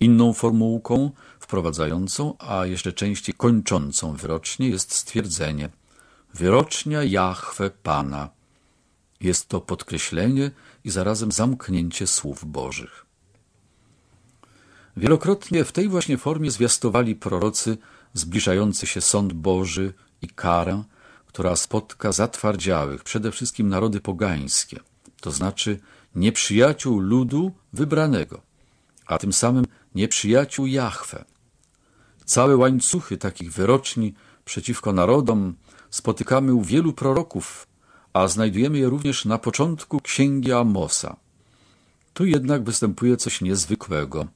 Inną formułką wprowadzającą, a jeszcze częściej kończącą wyrocznie jest stwierdzenie wyrocznia Jahwe Pana. Jest to podkreślenie i zarazem zamknięcie słów Bożych. Wielokrotnie w tej właśnie formie zwiastowali prorocy zbliżający się sąd Boży i karę, która spotka zatwardziałych, przede wszystkim narody pogańskie, to znaczy nieprzyjaciół ludu wybranego, a tym samym nieprzyjaciół Jahwe. Całe łańcuchy takich wyroczni przeciwko narodom spotykamy u wielu proroków, a znajdujemy je również na początku księgi Amosa. Tu jednak występuje coś niezwykłego.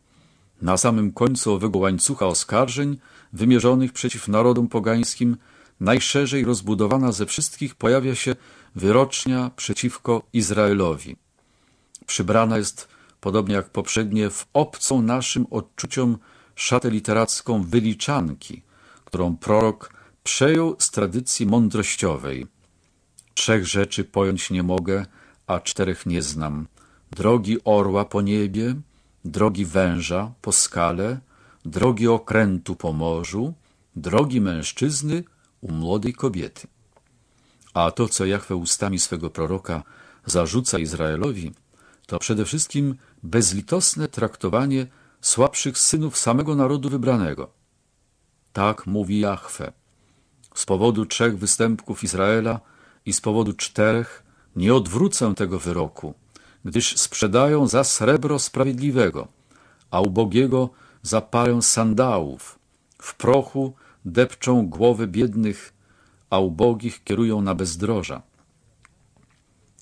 Na samym końcu owego łańcucha oskarżeń wymierzonych przeciw narodom pogańskim najszerzej rozbudowana ze wszystkich pojawia się wyrocznia przeciwko Izraelowi. Przybrana jest podobnie jak poprzednie, w obcą naszym odczuciom szatę literacką wyliczanki, którą prorok przejął z tradycji mądrościowej. Trzech rzeczy pojąć nie mogę, a czterech nie znam. Drogi orła po niebie, drogi węża po skale, drogi okrętu po morzu, drogi mężczyzny u młodej kobiety. A to, co Jachwe ustami swego proroka zarzuca Izraelowi, to przede wszystkim bezlitosne traktowanie słabszych synów samego narodu wybranego. Tak mówi Jahwe. Z powodu trzech występków Izraela i z powodu czterech nie odwrócę tego wyroku, gdyż sprzedają za srebro sprawiedliwego, a ubogiego za parę sandałów. W prochu depczą głowy biednych, a ubogich kierują na bezdroża.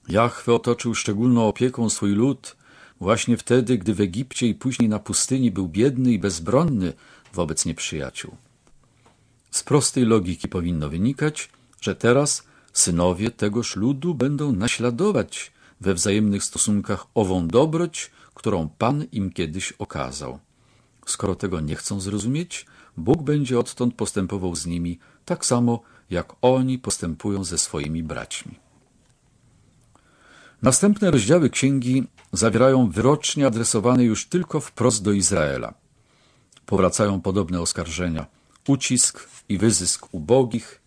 Jahwe otoczył szczególną opieką swój lud Właśnie wtedy, gdy w Egipcie i później na pustyni był biedny i bezbronny wobec nieprzyjaciół. Z prostej logiki powinno wynikać, że teraz synowie tegoż ludu będą naśladować we wzajemnych stosunkach ową dobroć, którą Pan im kiedyś okazał. Skoro tego nie chcą zrozumieć, Bóg będzie odtąd postępował z nimi tak samo, jak oni postępują ze swoimi braćmi. Następne rozdziały księgi zawierają wyrocznie adresowane już tylko wprost do Izraela. Powracają podobne oskarżenia: ucisk i wyzysk ubogich,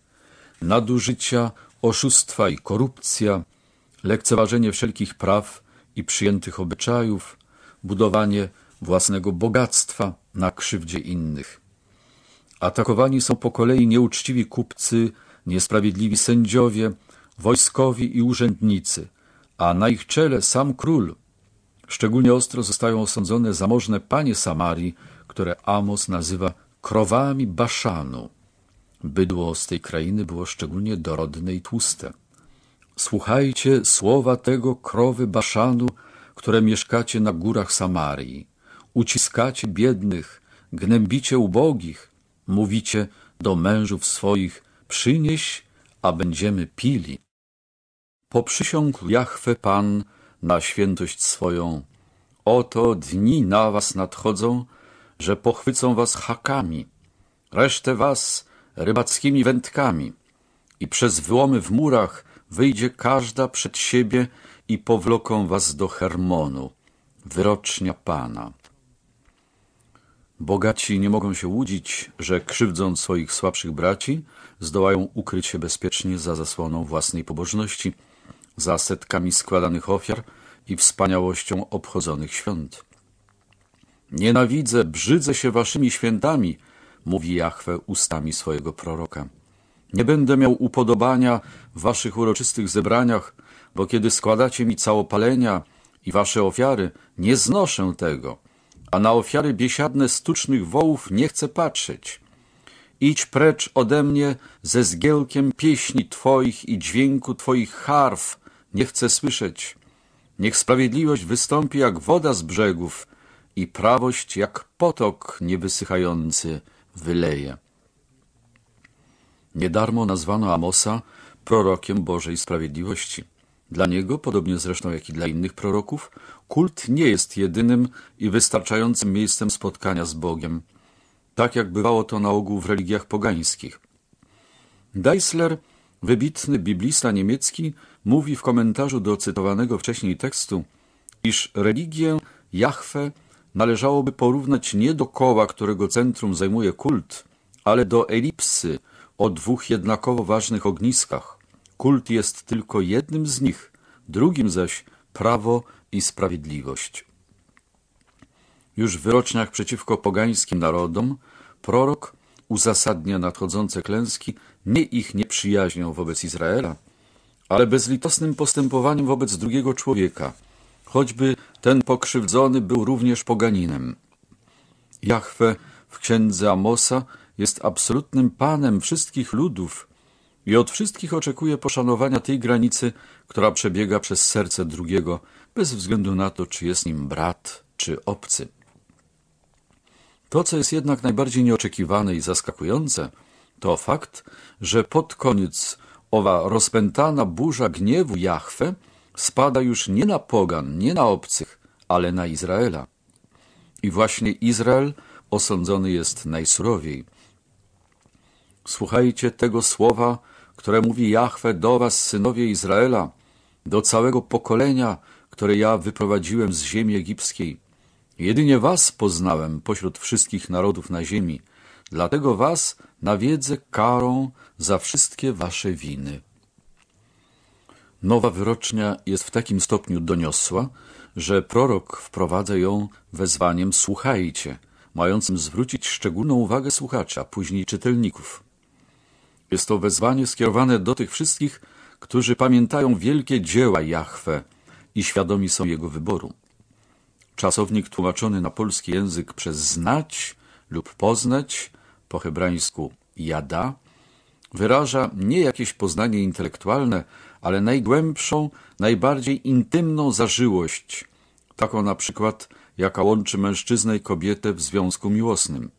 nadużycia, oszustwa i korupcja, lekceważenie wszelkich praw i przyjętych obyczajów, budowanie własnego bogactwa na krzywdzie innych. Atakowani są po kolei nieuczciwi kupcy, niesprawiedliwi sędziowie, wojskowi i urzędnicy, a na ich czele sam król. Szczególnie ostro zostają osądzone zamożne panie Samarii, które Amos nazywa krowami Baszanu. Bydło z tej krainy było szczególnie dorodne i tłuste. Słuchajcie słowa tego krowy Baszanu, które mieszkacie na górach Samarii. Uciskacie biednych, gnębicie ubogich. Mówicie do mężów swoich, przynieś, a będziemy pili. Poprzysiągł Jachwę Pan na świętość swoją. Oto dni na was nadchodzą, że pochwycą was hakami, resztę was rybackimi wędkami. I przez wyłomy w murach wyjdzie każda przed siebie i powloką was do Hermonu, wyrocznia Pana. Bogaci nie mogą się łudzić, że krzywdząc swoich słabszych braci, zdołają ukryć się bezpiecznie za zasłoną własnej pobożności – za setkami składanych ofiar i wspaniałością obchodzonych świąt. Nienawidzę, brzydzę się waszymi świętami, mówi Jahwe ustami swojego proroka. Nie będę miał upodobania w waszych uroczystych zebraniach, bo kiedy składacie mi całopalenia i wasze ofiary, nie znoszę tego, a na ofiary biesiadne stucznych wołów nie chcę patrzeć. Idź precz ode mnie ze zgiełkiem pieśni twoich i dźwięku twoich harf, nie chcę słyszeć. Niech sprawiedliwość wystąpi jak woda z brzegów i prawość jak potok niewysychający wyleje. Niedarmo nazwano Amosa prorokiem Bożej Sprawiedliwości. Dla niego, podobnie zresztą jak i dla innych proroków, kult nie jest jedynym i wystarczającym miejscem spotkania z Bogiem, tak jak bywało to na ogół w religiach pogańskich. Deisler Wybitny biblista niemiecki mówi w komentarzu do cytowanego wcześniej tekstu, iż religię Jahwe należałoby porównać nie do koła, którego centrum zajmuje kult, ale do elipsy o dwóch jednakowo ważnych ogniskach. Kult jest tylko jednym z nich, drugim zaś prawo i sprawiedliwość. Już w wyroczniach przeciwko pogańskim narodom prorok uzasadnia nadchodzące klęski nie ich nieprzyjaźnią wobec Izraela, ale bezlitosnym postępowaniem wobec drugiego człowieka, choćby ten pokrzywdzony był również poganinem. Jahwe w księdze Amosa jest absolutnym panem wszystkich ludów i od wszystkich oczekuje poszanowania tej granicy, która przebiega przez serce drugiego, bez względu na to, czy jest nim brat czy obcy. To, co jest jednak najbardziej nieoczekiwane i zaskakujące, to fakt, że pod koniec owa rozpętana burza gniewu Jahwe spada już nie na pogan, nie na obcych, ale na Izraela. I właśnie Izrael osądzony jest najsurowiej. Słuchajcie tego słowa, które mówi Jahwe do was, synowie Izraela, do całego pokolenia, które ja wyprowadziłem z ziemi egipskiej. Jedynie was poznałem pośród wszystkich narodów na ziemi, dlatego was nawiedzę karą za wszystkie wasze winy. Nowa wyrocznia jest w takim stopniu doniosła, że prorok wprowadza ją wezwaniem słuchajcie, mającym zwrócić szczególną uwagę słuchacza, później czytelników. Jest to wezwanie skierowane do tych wszystkich, którzy pamiętają wielkie dzieła Jahwe i świadomi są jego wyboru. Czasownik tłumaczony na polski język przez znać lub poznać, po hebrajsku jada, wyraża nie jakieś poznanie intelektualne, ale najgłębszą, najbardziej intymną zażyłość, taką na przykład, jaka łączy mężczyznę i kobietę w związku miłosnym.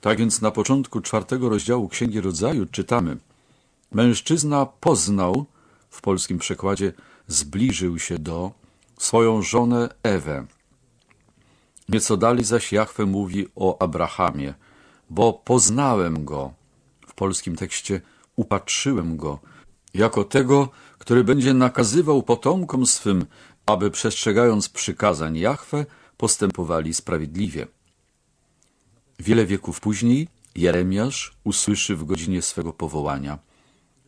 Tak więc na początku czwartego rozdziału Księgi Rodzaju czytamy Mężczyzna poznał, w polskim przekładzie zbliżył się do, swoją żonę Ewę. Nieco dalej zaś Jachwę mówi o Abrahamie, bo poznałem go, w polskim tekście upatrzyłem go, jako tego, który będzie nakazywał potomkom swym, aby przestrzegając przykazań Jachwę, postępowali sprawiedliwie. Wiele wieków później Jeremiasz usłyszy w godzinie swego powołania: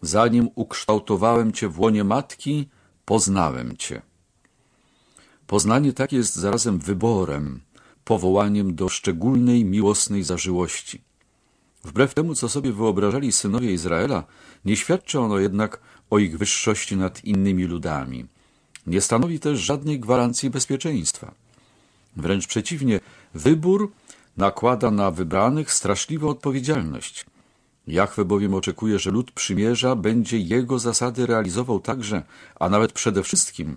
Zanim ukształtowałem cię w łonie matki, poznałem cię. Poznanie tak jest zarazem wyborem, powołaniem do szczególnej miłosnej zażyłości. Wbrew temu, co sobie wyobrażali synowie Izraela, nie świadczy ono jednak o ich wyższości nad innymi ludami. Nie stanowi też żadnej gwarancji bezpieczeństwa. Wręcz przeciwnie, wybór nakłada na wybranych straszliwą odpowiedzialność. Jachwe bowiem oczekuje, że lud przymierza będzie jego zasady realizował także, a nawet przede wszystkim –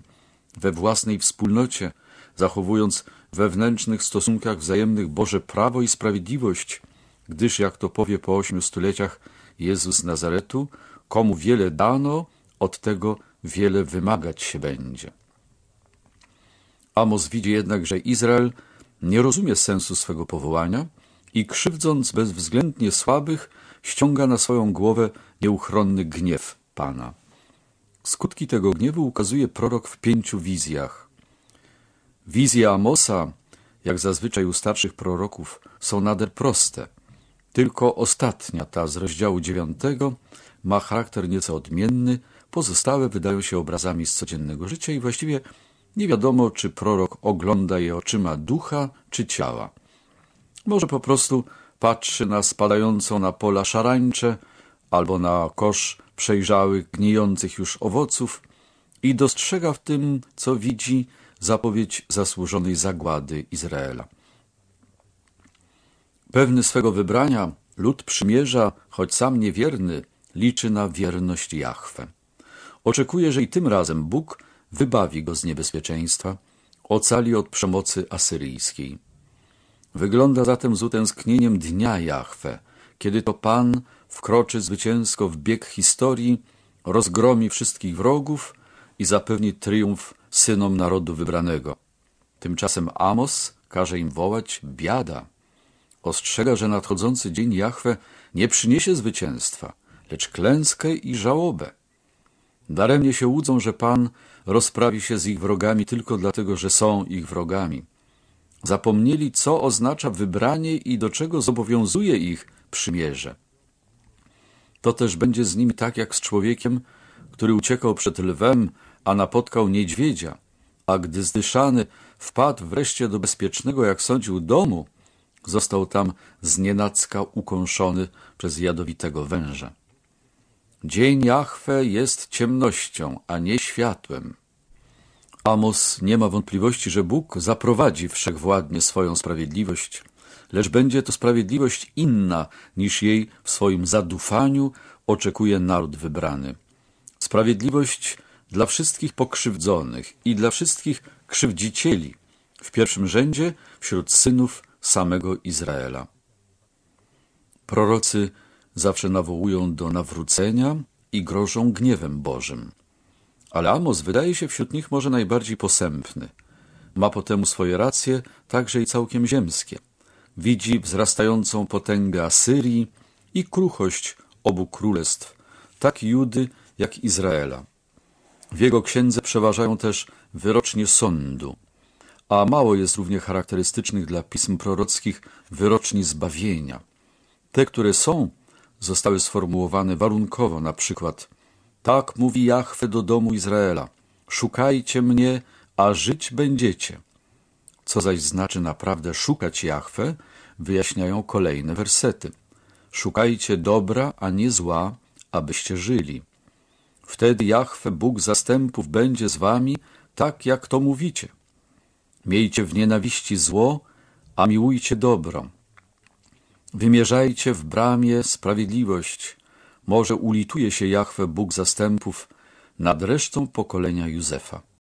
we własnej wspólnocie, zachowując wewnętrznych stosunkach wzajemnych Boże prawo i sprawiedliwość, gdyż, jak to powie po ośmiu stuleciach Jezus z Nazaretu, komu wiele dano, od tego wiele wymagać się będzie. Amos widzi jednak, że Izrael nie rozumie sensu swego powołania i krzywdząc bezwzględnie słabych, ściąga na swoją głowę nieuchronny gniew Pana. Skutki tego gniewu ukazuje prorok w pięciu wizjach. Wizje Amosa, jak zazwyczaj u starszych proroków, są nader proste. Tylko ostatnia, ta z rozdziału dziewiątego, ma charakter nieco odmienny, pozostałe wydają się obrazami z codziennego życia i właściwie nie wiadomo, czy prorok ogląda je oczyma ducha czy ciała. Może po prostu patrzy na spadającą na pola szarańcze albo na kosz przejrzałych, gnijących już owoców i dostrzega w tym, co widzi, zapowiedź zasłużonej zagłady Izraela. Pewny swego wybrania, lud przymierza, choć sam niewierny, liczy na wierność Jahwe. Oczekuje, że i tym razem Bóg wybawi go z niebezpieczeństwa, ocali od przemocy asyryjskiej. Wygląda zatem z utęsknieniem dnia Jahwe, kiedy to Pan wkroczy zwycięsko w bieg historii, rozgromi wszystkich wrogów i zapewni triumf synom narodu wybranego. Tymczasem Amos każe im wołać biada. Ostrzega, że nadchodzący dzień Jahwe nie przyniesie zwycięstwa, lecz klęskę i żałobę. Daremnie się łudzą, że Pan rozprawi się z ich wrogami tylko dlatego, że są ich wrogami. Zapomnieli, co oznacza wybranie i do czego zobowiązuje ich przymierze to też będzie z nimi tak jak z człowiekiem, który uciekał przed lwem, a napotkał niedźwiedzia. A gdy zdyszany wpadł wreszcie do bezpiecznego, jak sądził, domu, został tam znienacka ukąszony przez jadowitego węża. Dzień Jahwe jest ciemnością, a nie światłem. Amos nie ma wątpliwości, że Bóg zaprowadzi wszechwładnie swoją sprawiedliwość – lecz będzie to sprawiedliwość inna niż jej w swoim zadufaniu oczekuje naród wybrany. Sprawiedliwość dla wszystkich pokrzywdzonych i dla wszystkich krzywdzicieli, w pierwszym rzędzie wśród synów samego Izraela. Prorocy zawsze nawołują do nawrócenia i grożą gniewem Bożym. Ale Amos wydaje się wśród nich może najbardziej posępny. Ma po temu swoje racje, także i całkiem ziemskie widzi wzrastającą potęgę Asyrii i kruchość obu królestw, tak Judy jak Izraela. W jego księdze przeważają też wyrocznie sądu, a mało jest równie charakterystycznych dla pism prorockich wyroczni zbawienia. Te, które są, zostały sformułowane warunkowo, na przykład Tak mówi Jahwe do domu Izraela, szukajcie mnie, a żyć będziecie. Co zaś znaczy naprawdę szukać Jahwe, wyjaśniają kolejne wersety. Szukajcie dobra, a nie zła, abyście żyli. Wtedy Jahwe, Bóg zastępów, będzie z wami, tak jak to mówicie. Miejcie w nienawiści zło, a miłujcie dobro. Wymierzajcie w bramie sprawiedliwość. Może ulituje się Jahwe, Bóg zastępów, nad resztą pokolenia Józefa.